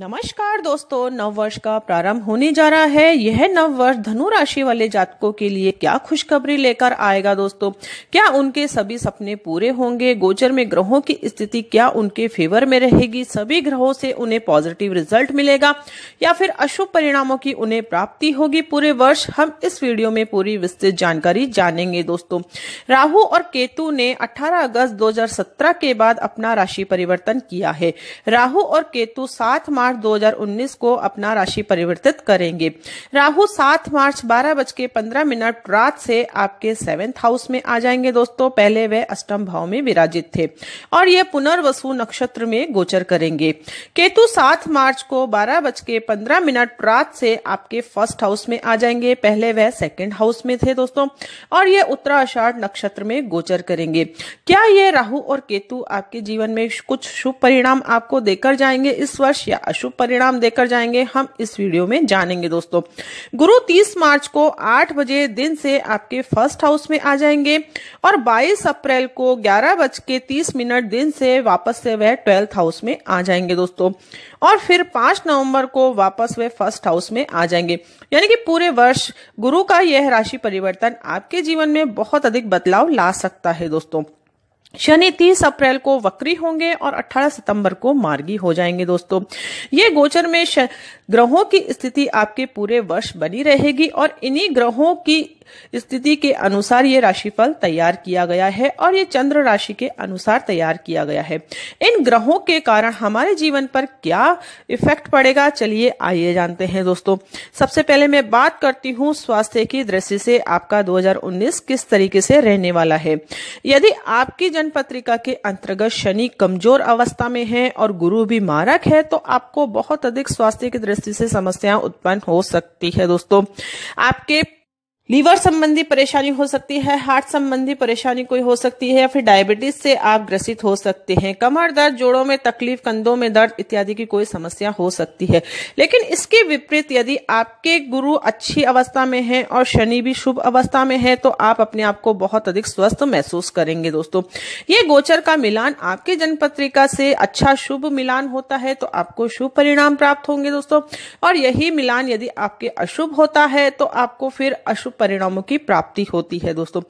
नमस्कार दोस्तों नव वर्ष का प्रारंभ होने जा रहा है यह नव वर्ष धनु राशि वाले जातकों के लिए क्या खुशखबरी लेकर आएगा दोस्तों क्या उनके सभी सपने पूरे होंगे गोचर में ग्रहों की स्थिति क्या उनके फेवर में रहेगी सभी ग्रहों से उन्हें पॉजिटिव रिजल्ट मिलेगा या फिर अशुभ परिणामों की उन्हें प्राप्ति होगी पूरे वर्ष हम इस वीडियो में पूरी विस्तृत जानकारी जानेंगे दोस्तों राहु और केतु ने अठारह अगस्त दो के बाद अपना राशि परिवर्तन किया है राहु और केतु सात मार्च मार्च 2019 को अपना राशि परिवर्तित करेंगे राहु 7 मार्च बारह बज के पंद्रह मिनट रात से आपके सेवेंथ हाउस में आ जाएंगे दोस्तों पहले वे अष्टम भाव में विराजित थे और ये पुनर्वसु नक्षत्र में गोचर करेंगे केतु सात मार्च को बारह बज के पंद्रह मिनट रात से आपके फर्स्ट हाउस में आ जाएंगे पहले वह सेकेंड हाउस में थे दोस्तों और ये उत्तराषाढ़ नक्षत्र में गोचर करेंगे क्या ये राहु और केतु आपके जीवन में कुछ शुभ परिणाम आपको देकर जाएंगे इस वर्ष या शुभ परिणाम देकर जाएंगे हम इस वीडियो में जानेंगे दोस्तों गुरु 30 मार्च को 8 बजे दिन से आपके फर्स्ट हाउस में आ जाएंगे और 22 अप्रैल को ग्यारह बज के मिनट दिन से वापस से वह ट्वेल्थ हाउस में आ जाएंगे दोस्तों और फिर 5 नवंबर को वापस वे फर्स्ट हाउस में आ जाएंगे यानी कि पूरे वर्ष गुरु का यह राशि परिवर्तन आपके जीवन में बहुत अधिक बदलाव ला सकता है दोस्तों शनि 30 अप्रैल को वक्री होंगे और 18 सितंबर को मार्गी हो जाएंगे दोस्तों ये गोचर में ग्रहों की स्थिति आपके पूरे वर्ष बनी रहेगी और इन्हीं ग्रहों की स्थिति के अनुसार ये राशिफल तैयार किया गया है और ये चंद्र राशि के अनुसार तैयार किया गया है इन ग्रहों के कारण हमारे जीवन पर क्या इफेक्ट पड़ेगा चलिए आइए जानते हैं दोस्तों सबसे पहले मैं बात करती हूँ स्वास्थ्य की दृष्टि से आपका 2019 किस तरीके से रहने वाला है यदि आपकी पत्रिका के अंतर्गत शनि कमजोर अवस्था में है और गुरु भी मारक है तो आपको बहुत अधिक स्वास्थ्य की दृष्टि से समस्याएं उत्पन्न हो सकती है दोस्तों आपके लीवर संबंधी परेशानी हो सकती है हार्ट संबंधी परेशानी कोई हो सकती है या फिर डायबिटीज से आप ग्रसित हो सकते हैं कमर दर्द जोड़ों में तकलीफ कंधों में दर्द इत्यादि की कोई समस्या हो सकती है लेकिन इसके विपरीत यदि आपके गुरु अच्छी अवस्था में हैं और शनि भी शुभ अवस्था में है तो आप अपने आप को बहुत अधिक स्वस्थ महसूस करेंगे दोस्तों ये गोचर का मिलान आपके जन्मपत्रिका से अच्छा शुभ मिलान होता है तो आपको शुभ परिणाम प्राप्त होंगे दोस्तों और यही मिलान यदि आपके अशुभ होता है तो आपको फिर अशुभ परिणामों की प्राप्ति होती है दोस्तों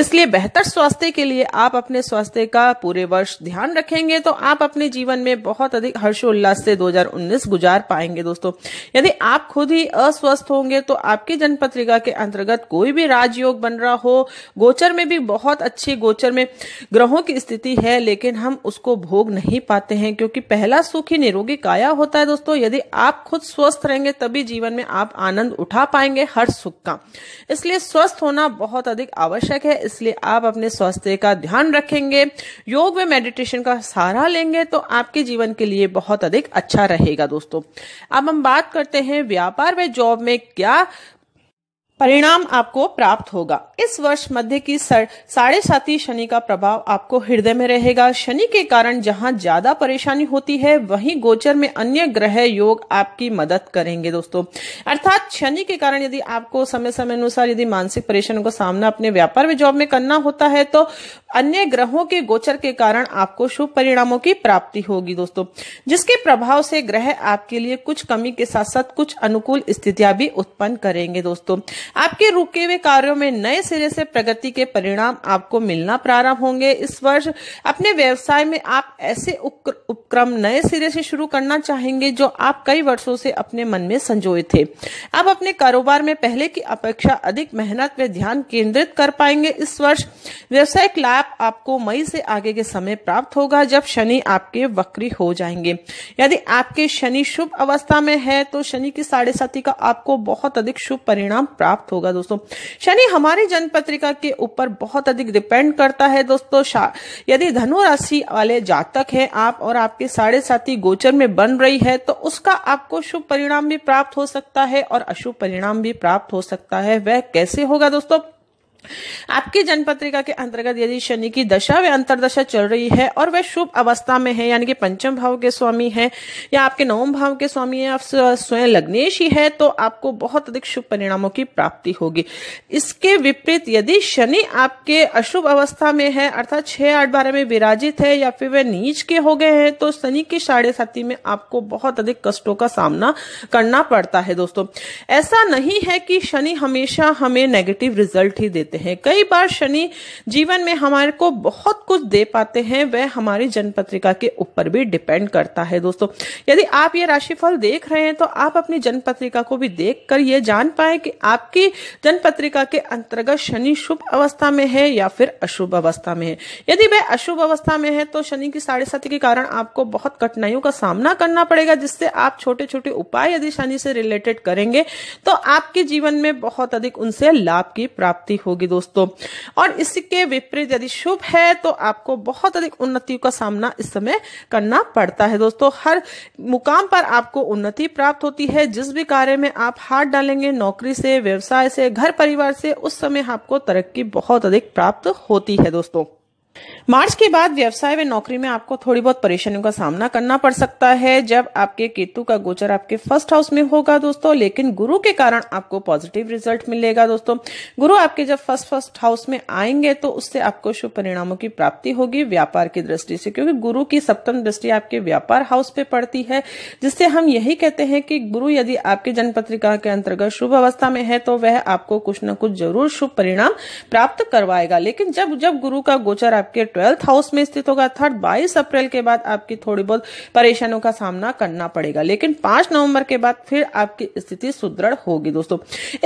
इसलिए बेहतर स्वास्थ्य के लिए आप अपने स्वास्थ्य का पूरे वर्ष ध्यान रखेंगे तो आप अपने जीवन में बहुत अधिक हर्षोल्लास से 2019 गुजार पाएंगे दोस्तों यदि आप खुद ही अस्वस्थ होंगे तो आपकी जनपत्रिका के अंतर्गत कोई भी राजयोग बन रहा हो गोचर में भी बहुत अच्छे गोचर में ग्रहों की स्थिति है लेकिन हम उसको भोग नहीं पाते हैं क्योंकि पहला सुख ही निरोगी काया होता है दोस्तों यदि आप खुद स्वस्थ रहेंगे तभी जीवन में आप आनंद उठा पाएंगे हर सुख का इसलिए स्वस्थ होना बहुत अधिक आवश्यक है इसलिए आप अपने स्वास्थ्य का ध्यान रखेंगे योग व मेडिटेशन का सहारा लेंगे तो आपके जीवन के लिए बहुत अधिक अच्छा रहेगा दोस्तों अब हम बात करते हैं व्यापार व जॉब में क्या परिणाम आपको प्राप्त होगा इस वर्ष मध्य की साढ़े साथी शनि का प्रभाव आपको हृदय में रहेगा शनि के कारण जहां ज्यादा परेशानी होती है वहीं गोचर में अन्य ग्रह योग आपकी मदद करेंगे दोस्तों अर्थात शनि के कारण यदि आपको समय समय अनुसार यदि मानसिक परेशानियों का सामना अपने व्यापार में जॉब में करना होता है तो अन्य ग्रहों के गोचर के कारण आपको शुभ परिणामों की प्राप्ति होगी दोस्तों जिसके प्रभाव से ग्रह आपके लिए कुछ कमी के साथ साथ कुछ अनुकूल स्थितियां भी उत्पन्न करेंगे दोस्तों आपके रुके हुए कार्यों में नए सिरे से प्रगति के परिणाम आपको मिलना प्रारंभ होंगे इस वर्ष अपने व्यवसाय में आप ऐसे उपक्रम नए सिरे से शुरू करना चाहेंगे जो आप कई वर्षों से अपने मन में संजोए थे आप अपने कारोबार में पहले की अपेक्षा अधिक मेहनत में ध्यान केंद्रित कर पाएंगे इस वर्ष व्यवसायिक लाभ आपको मई से आगे के समय प्राप्त होगा जब शनि आपके वक्री हो जाएंगे यदि आपके शनि शुभ अवस्था में है तो शनि की साढ़े साथी का आपको बहुत अधिक शुभ परिणाम प्राप्त प्राप्त होगा दोस्तों शनि हमारी जन्म पत्रिका के ऊपर बहुत अधिक डिपेंड करता है दोस्तों यदि धनु राशि वाले जातक हैं आप और आपके साढ़े साथी गोचर में बन रही है तो उसका आपको शुभ परिणाम भी प्राप्त हो सकता है और अशुभ परिणाम भी प्राप्त हो सकता है वह कैसे होगा दोस्तों आपकी जन्म पत्रिका के अंतर्गत यदि शनि की दशा व अंतरदशा चल रही है और वह शुभ अवस्था में है यानी कि पंचम भाव के स्वामी है या आपके नवम भाव के स्वामी है आप स्वयं लग्नेश ही है तो आपको बहुत अधिक शुभ परिणामों की प्राप्ति होगी इसके विपरीत यदि शनि आपके अशुभ अवस्था में है अर्थात छह आठ बारह में विराजित है या फिर वह नीच के हो गए हैं तो शनि की साढ़े साथी में आपको बहुत अधिक कष्टों का सामना करना पड़ता है दोस्तों ऐसा नहीं है कि शनि हमेशा हमें नेगेटिव रिजल्ट ही देते देते हैं कई बार शनि जीवन में हमारे को बहुत कुछ दे पाते हैं वह हमारी जन्म पत्रिका के ऊपर भी डिपेंड करता है दोस्तों यदि आप ये राशिफल देख रहे हैं तो आप अपनी जन्म पत्रिका को भी देख कर ये जान पाए कि आपकी जन्म पत्रिका के अंतर्गत शनि शुभ अवस्था में है या फिर अशुभ अवस्था में है यदि वह अशुभ अवस्था में है तो शनि की साढ़े साथी के कारण आपको बहुत कठिनाइयों का सामना करना पड़ेगा जिससे आप छोटे छोटे उपाय यदि शनि से रिलेटेड करेंगे तो आपके जीवन में बहुत अधिक उनसे लाभ की प्राप्ति होगी होगी दोस्तों और इसके विपरीत यदि शुभ है तो आपको बहुत अधिक उन्नति का सामना इस समय करना पड़ता है दोस्तों हर मुकाम पर आपको उन्नति प्राप्त होती है जिस भी कार्य में आप हाथ डालेंगे नौकरी से व्यवसाय से घर परिवार से उस समय आपको तरक्की बहुत अधिक प्राप्त होती है दोस्तों मार्च के बाद व्यवसाय व नौकरी में आपको थोड़ी बहुत परेशानियों का सामना करना पड़ सकता है जब आपके केतु का गोचर आपके फर्स्ट हाउस में होगा दोस्तों लेकिन गुरु के कारण आपको पॉजिटिव रिजल्ट मिलेगा दोस्तों गुरु आपके जब फर्स्ट फर्स्ट हाउस में आएंगे तो उससे आपको शुभ परिणामों की प्राप्ति होगी व्यापार की दृष्टि से क्योंकि गुरु की सप्तम दृष्टि आपके व्यापार हाउस पे पड़ती है जिससे हम यही कहते हैं कि गुरु यदि आपके पत्रिका के अंतर्गत शुभ अवस्था में है तो वह आपको कुछ न कुछ जरूर शुभ परिणाम प्राप्त करवाएगा लेकिन जब जब गुरु का गोचर आपके ट्वेल्थ हाउस में स्थित होगा थर्ड बाईस अप्रैल के बाद आपकी थोड़ी बहुत परेशानियों का सामना करना पड़ेगा लेकिन पांच नवंबर के बाद फिर आपकी स्थिति सुदृढ़ होगी दोस्तों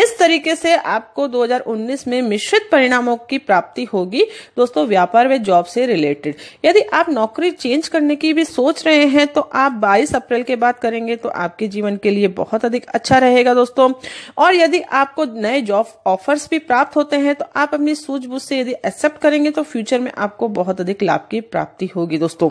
इस तरीके से आपको 2019 में मिश्रित परिणामों की प्राप्ति होगी दोस्तों व्यापार व जॉब से रिलेटेड यदि आप नौकरी चेंज करने की भी सोच रहे हैं तो आप बाईस अप्रैल के बाद करेंगे तो आपके जीवन के लिए बहुत अधिक अच्छा रहेगा दोस्तों और यदि आपको नए जॉब ऑफर्स भी प्राप्त होते हैं तो आप अपनी सूझबूझ से यदि एक्सेप्ट करेंगे तो फ्यूचर में आप आपको बहुत अधिक लाभ की प्राप्ति होगी दोस्तों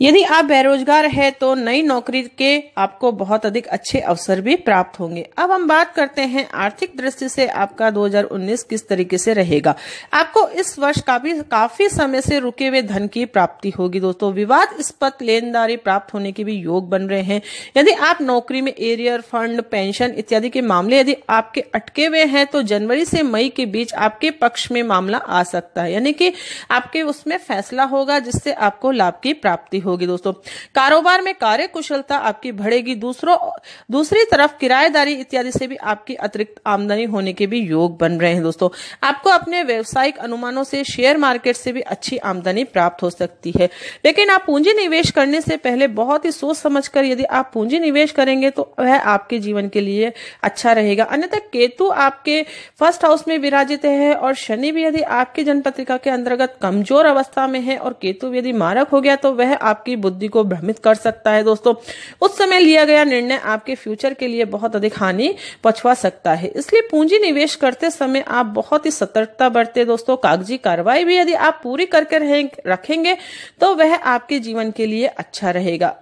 यदि आप बेरोजगार है तो नई नौकरी के आपको बहुत अधिक अच्छे अवसर भी प्राप्त होंगे अब हम बात करते हैं आर्थिक दृष्टि से आपका 2019 किस तरीके से रहेगा आपको इस वर्ष काफी काफी समय से रुके हुए धन की प्राप्ति होगी दोस्तों विवाद इस्पत लेनदारी प्राप्त होने के भी योग बन रहे हैं यदि आप नौकरी में एरियर फंड पेंशन इत्यादि के मामले यदि आपके अटके हुए हैं तो जनवरी से मई के बीच आपके पक्ष में मामला आ सकता है यानी कि आपके उसमें फैसला होगा जिससे आपको लाभ की प्राप्ति होगी दोस्तों कारोबार में कार्य कुशलता आपकी बढ़ेगी दूसरों दूसरी तरफ किराएदारी इत्यादि से भी आपकी अतिरिक्त आमदनी होने के भी योग बन रहे हैं दोस्तों आपको अपने व्यवसायिक अनुमानों से शेयर मार्केट से भी अच्छी आमदनी प्राप्त हो सकती है लेकिन आप पूंजी निवेश करने से पहले बहुत ही सोच समझ कर यदि आप पूंजी निवेश करेंगे तो वह आपके जीवन के लिए अच्छा रहेगा अन्यथा केतु आपके फर्स्ट हाउस में विराजित है और शनि भी यदि आपकी जनपत्रिका के अंतर्गत कमजोर अवस्था में है और केतु यदि मारक हो गया तो वह आप आपकी बुद्धि को भ्रमित कर सकता है दोस्तों उस समय लिया गया निर्णय आपके फ्यूचर के लिए बहुत अधिक हानि पहुंचवा सकता है इसलिए पूंजी निवेश करते समय आप बहुत ही सतर्कता बरते दोस्तों कागजी कार्रवाई भी यदि आप पूरी करके रखेंगे तो वह आपके जीवन के लिए अच्छा रहेगा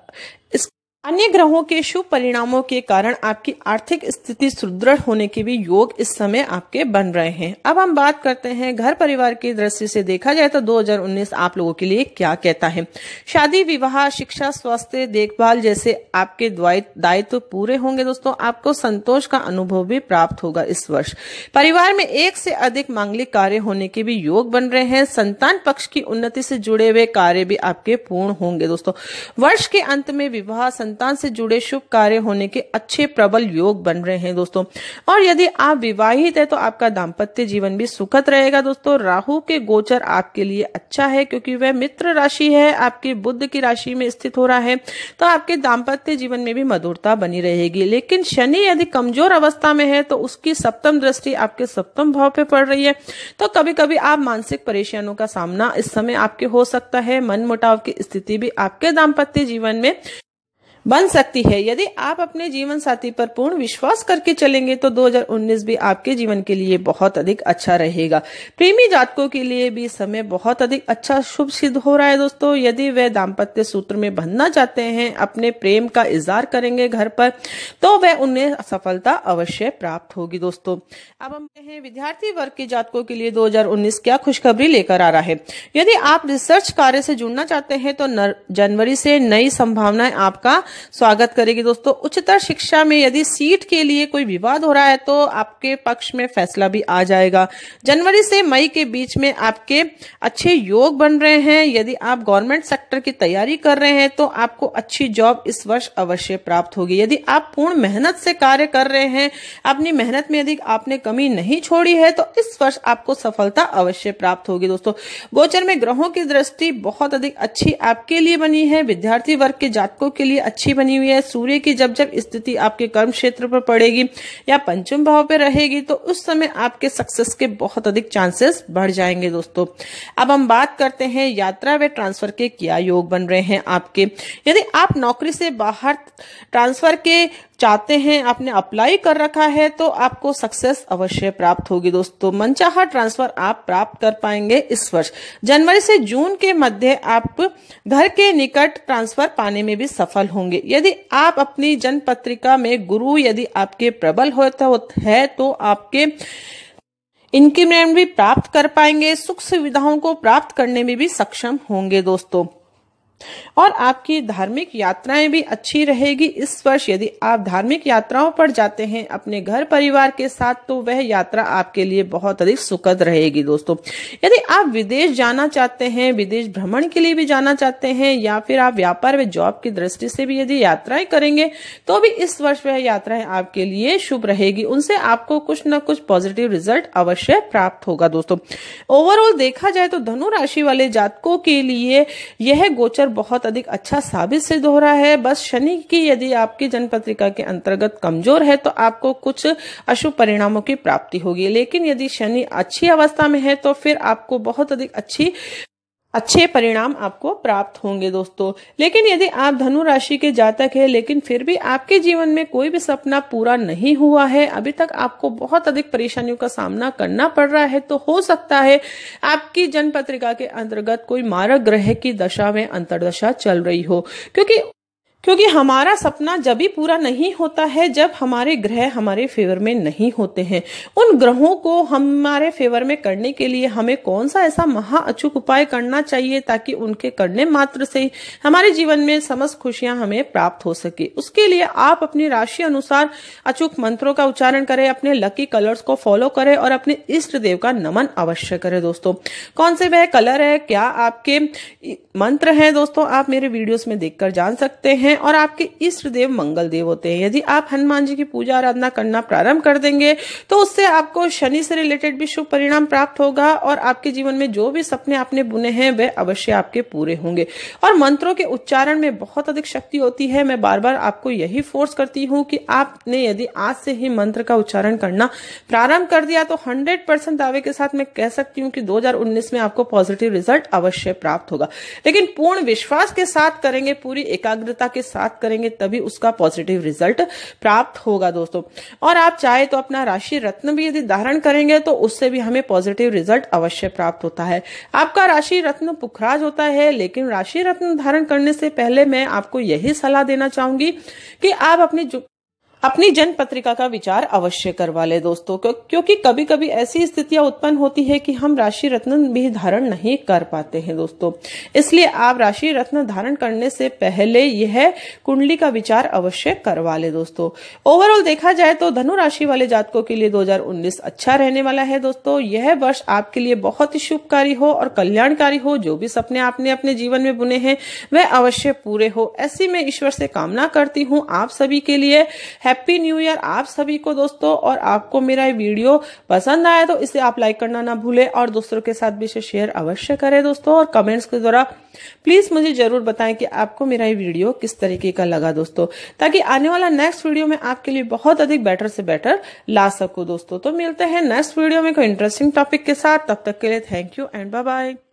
अन्य ग्रहों के शुभ परिणामों के कारण आपकी आर्थिक स्थिति सुदृढ़ होने के भी योग इस समय आपके बन रहे हैं अब हम बात करते हैं घर परिवार की दृष्टि से देखा जाए तो 2019 आप लोगों के लिए क्या कहता है शादी विवाह शिक्षा स्वास्थ्य देखभाल जैसे आपके दायित्व तो पूरे होंगे दोस्तों आपको संतोष का अनुभव भी प्राप्त होगा इस वर्ष परिवार में एक से अधिक मांगलिक कार्य होने के भी योग बन रहे हैं संतान पक्ष की उन्नति से जुड़े हुए कार्य भी आपके पूर्ण होंगे दोस्तों वर्ष के अंत में विवाह संतान से जुड़े शुभ कार्य होने के अच्छे प्रबल योग बन रहे हैं दोस्तों और यदि आप विवाहित है तो आपका दाम्पत्य जीवन भी सुखद रहेगा दोस्तों राहु के गोचर आपके लिए अच्छा है क्योंकि वह मित्र राशि है आपके बुद्ध की राशि में स्थित हो रहा है तो आपके दाम्पत्य जीवन में भी मधुरता बनी रहेगी लेकिन शनि यदि कमजोर अवस्था में है तो उसकी सप्तम दृष्टि आपके सप्तम भाव पे पड़ रही है तो कभी कभी आप मानसिक परेशानियों का सामना इस समय आपके हो सकता है मन मुटाव की स्थिति भी आपके दाम्पत्य जीवन में बन सकती है यदि आप अपने जीवन साथी पर पूर्ण विश्वास करके चलेंगे तो 2019 भी आपके जीवन के लिए बहुत अधिक अच्छा रहेगा प्रेमी जातकों के लिए भी समय बहुत अधिक अच्छा शुभ सिद्ध हो रहा है दोस्तों यदि वे दाम्पत्य सूत्र में बनना चाहते हैं अपने प्रेम का इजहार करेंगे घर पर तो वह उन्हें सफलता अवश्य प्राप्त होगी दोस्तों अब हम हैं विद्यार्थी वर्ग के जातकों के लिए दो क्या खुशखबरी लेकर आ रहा है यदि आप रिसर्च कार्य से जुड़ना चाहते हैं तो जनवरी से नई संभावनाएं आपका स्वागत करेगी दोस्तों उच्चतर शिक्षा में यदि सीट के लिए कोई विवाद हो रहा है तो आपके पक्ष में फैसला भी आ जाएगा जनवरी से मई के बीच में आपके अच्छे योग बन रहे हैं यदि आप गवर्नमेंट सेक्टर की तैयारी कर रहे हैं तो आपको अच्छी जॉब इस वर्ष अवश्य प्राप्त होगी यदि आप पूर्ण मेहनत से कार्य कर रहे हैं अपनी मेहनत में यदि आपने कमी नहीं छोड़ी है तो इस वर्ष आपको सफलता अवश्य प्राप्त होगी दोस्तों गोचर में ग्रहों की दृष्टि बहुत अधिक अच्छी आपके लिए बनी है विद्यार्थी वर्ग के जातकों के लिए अच्छी अच्छी बनी हुई है सूर्य की जब जब स्थिति आपके कर्म क्षेत्र पर पड़ेगी या पंचम भाव पर रहेगी तो उस समय आपके सक्सेस के बहुत अधिक चांसेस बढ़ जाएंगे दोस्तों अब हम बात करते हैं यात्रा व ट्रांसफर के क्या योग बन रहे हैं आपके यदि आप नौकरी से बाहर ट्रांसफर के चाहते हैं आपने अप्लाई कर रखा है तो आपको सक्सेस अवश्य प्राप्त होगी दोस्तों मनचाहा ट्रांसफर आप प्राप्त कर पाएंगे इस वर्ष जनवरी से जून के मध्य आप घर के निकट ट्रांसफर पाने में भी सफल होंगे होंगे यदि आप अपनी जन पत्रिका में गुरु यदि आपके प्रबल होता है तो आपके इनकम भी प्राप्त कर पाएंगे सुख सुविधाओं को प्राप्त करने में भी सक्षम होंगे दोस्तों और आपकी धार्मिक यात्राएं भी अच्छी रहेगी इस वर्ष यदि आप धार्मिक यात्राओं पर जाते हैं अपने घर परिवार के साथ तो वह यात्रा आपके लिए बहुत अधिक सुखद रहेगी दोस्तों यदि आप विदेश जाना चाहते हैं विदेश भ्रमण के लिए भी जाना चाहते हैं या फिर आप व्यापार व जॉब की दृष्टि से भी यदि यात्राएं करेंगे तो भी इस वर्ष वह यात्राएं आपके लिए शुभ रहेगी उनसे आपको कुछ न कुछ पॉजिटिव रिजल्ट अवश्य प्राप्त होगा दोस्तों ओवरऑल देखा जाए तो धनु राशि वाले जातकों के लिए यह गोचर गोचर बहुत अधिक अच्छा साबित सिद्ध हो रहा है बस शनि की यदि आपकी पत्रिका के अंतर्गत कमजोर है तो आपको कुछ अशुभ परिणामों की प्राप्ति होगी लेकिन यदि शनि अच्छी अवस्था में है तो फिर आपको बहुत अधिक अच्छी अच्छे परिणाम आपको प्राप्त होंगे दोस्तों लेकिन यदि आप धनु राशि के जातक है लेकिन फिर भी आपके जीवन में कोई भी सपना पूरा नहीं हुआ है अभी तक आपको बहुत अधिक परेशानियों का सामना करना पड़ रहा है तो हो सकता है आपकी जन्म पत्रिका के अंतर्गत कोई मारक ग्रह की दशा में अंतरदशा चल रही हो क्योंकि क्योंकि हमारा सपना जब भी पूरा नहीं होता है जब हमारे ग्रह हमारे फेवर में नहीं होते हैं उन ग्रहों को हमारे फेवर में करने के लिए हमें कौन सा ऐसा महा अचूक उपाय करना चाहिए ताकि उनके करने मात्र से हमारे जीवन में समस्त खुशियां हमें प्राप्त हो सके उसके लिए आप अपनी राशि अनुसार अचूक मंत्रों का उच्चारण करें अपने लकी कलर्स को फॉलो करें और अपने इष्ट देव का नमन अवश्य करें दोस्तों कौन से वह कलर है क्या आपके मंत्र है दोस्तों आप मेरे वीडियोस में देखकर जान सकते हैं हैं और आपके इष्ट देव मंगल देव होते हैं यदि आप हनुमान जी की पूजा आराधना करना प्रारंभ कर देंगे तो उससे आपको शनि से रिलेटेड भी शुभ परिणाम प्राप्त होगा और आपके जीवन में जो भी सपने आपने बुने हैं वे अवश्य आपके पूरे होंगे और मंत्रों के उच्चारण में बहुत अधिक शक्ति होती है मैं बार बार आपको यही फोर्स करती हूँ कि आपने यदि आज से ही मंत्र का उच्चारण करना प्रारंभ कर दिया तो हंड्रेड परसेंट दावे के साथ मैं कह सकती हूँ कि 2019 में आपको पॉजिटिव रिजल्ट अवश्य प्राप्त होगा लेकिन पूर्ण विश्वास के साथ करेंगे पूरी एकाग्रता के साथ करेंगे तभी उसका पॉजिटिव रिजल्ट प्राप्त होगा दोस्तों और आप चाहे तो अपना राशि रत्न भी यदि धारण करेंगे तो उससे भी हमें पॉजिटिव रिजल्ट अवश्य प्राप्त होता है आपका राशि रत्न पुखराज होता है लेकिन राशि रत्न धारण करने से पहले मैं आपको यही सलाह देना चाहूंगी कि आप अपने अपनी जन पत्रिका का विचार अवश्य करवा ले दोस्तों क्योंकि कभी कभी ऐसी स्थितियां उत्पन्न होती है कि हम राशि रत्न भी धारण नहीं कर पाते हैं दोस्तों इसलिए आप राशि रत्न धारण करने से पहले यह कुंडली का विचार अवश्य करवा ले दोस्तों ओवरऑल देखा जाए तो धनु राशि वाले जातकों के लिए दो अच्छा रहने वाला है दोस्तों यह वर्ष आपके लिए बहुत ही शुभकारी हो और कल्याणकारी हो जो भी सपने आपने अपने जीवन में बुने हैं वह अवश्य पूरे हो ऐसी मैं ईश्वर से कामना करती हूँ आप सभी के लिए हैप्पी न्यू ईयर आप सभी को दोस्तों और आपको मेरा ये वीडियो पसंद आया तो इसे आप लाइक करना ना भूले और दोस्तों के साथ भी इसे शेयर अवश्य करें दोस्तों और कमेंट्स के द्वारा प्लीज मुझे जरूर बताएं कि आपको मेरा ये वीडियो किस तरीके का लगा दोस्तों ताकि आने वाला नेक्स्ट वीडियो में आपके लिए बहुत अधिक बेटर से बेटर ला सकूं दोस्तों तो मिलते हैं नेक्स्ट वीडियो में कोई इंटरेस्टिंग टॉपिक के साथ तब तक के लिए thank you and bye bye